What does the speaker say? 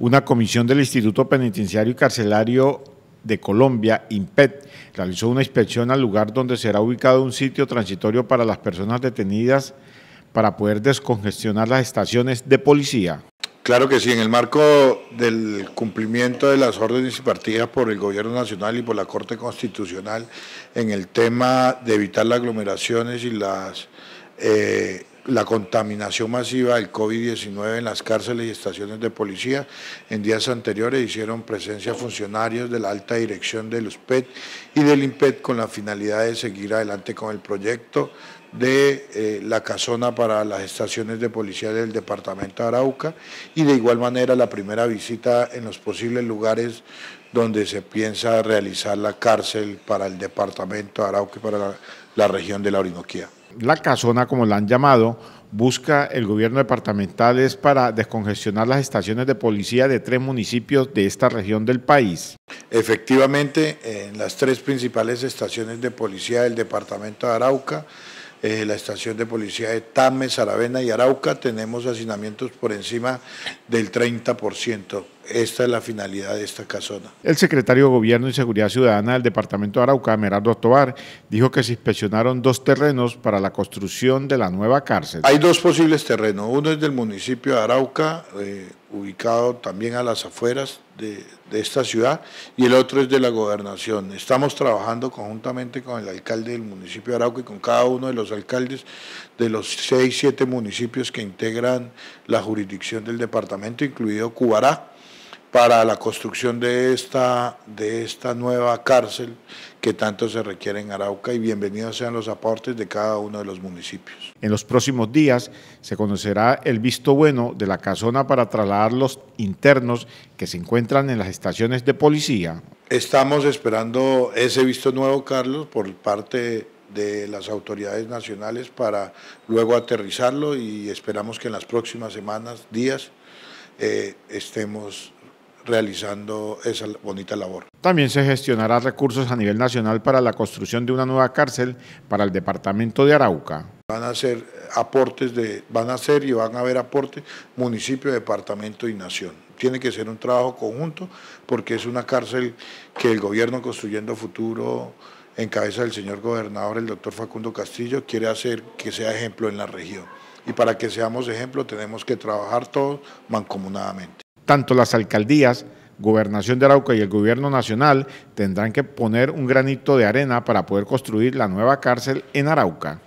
Una comisión del Instituto Penitenciario y Carcelario de Colombia, INPET, realizó una inspección al lugar donde será ubicado un sitio transitorio para las personas detenidas para poder descongestionar las estaciones de policía. Claro que sí, en el marco del cumplimiento de las órdenes impartidas por el Gobierno Nacional y por la Corte Constitucional en el tema de evitar las aglomeraciones y las eh, la contaminación masiva del COVID-19 en las cárceles y estaciones de policía. En días anteriores hicieron presencia funcionarios de la alta dirección del USPED y del INPED con la finalidad de seguir adelante con el proyecto de eh, la casona para las estaciones de policía del departamento de Arauca y de igual manera la primera visita en los posibles lugares donde se piensa realizar la cárcel para el departamento de Arauca y para la, la región de la Orinoquía. La casona, como la han llamado, busca el gobierno departamental para descongestionar las estaciones de policía de tres municipios de esta región del país. Efectivamente, en las tres principales estaciones de policía del departamento de Arauca, eh, la estación de policía de Tame, Saravena y Arauca, tenemos hacinamientos por encima del 30%. Esta es la finalidad de esta casona. El secretario de Gobierno y Seguridad Ciudadana del Departamento de Arauca, Merardo Tobar, dijo que se inspeccionaron dos terrenos para la construcción de la nueva cárcel. Hay dos posibles terrenos. Uno es del municipio de Arauca, eh, ubicado también a las afueras de, esta ciudad, y el otro es de la gobernación. Estamos trabajando conjuntamente con el alcalde del municipio de Arauco y con cada uno de los alcaldes de los seis, siete municipios que integran la jurisdicción del departamento, incluido Cubará para la construcción de esta, de esta nueva cárcel que tanto se requiere en Arauca y bienvenidos sean los aportes de cada uno de los municipios. En los próximos días se conocerá el visto bueno de la casona para trasladar los internos que se encuentran en las estaciones de policía. Estamos esperando ese visto nuevo, Carlos, por parte de las autoridades nacionales para luego aterrizarlo y esperamos que en las próximas semanas, días, eh, estemos realizando esa bonita labor. También se gestionará recursos a nivel nacional para la construcción de una nueva cárcel para el departamento de Arauca. Van a ser aportes de, van a ser y van a haber aportes municipio, departamento y nación. Tiene que ser un trabajo conjunto porque es una cárcel que el gobierno construyendo futuro en cabeza del señor gobernador, el doctor Facundo Castillo, quiere hacer que sea ejemplo en la región. Y para que seamos ejemplo tenemos que trabajar todos mancomunadamente tanto las alcaldías, Gobernación de Arauca y el Gobierno Nacional tendrán que poner un granito de arena para poder construir la nueva cárcel en Arauca.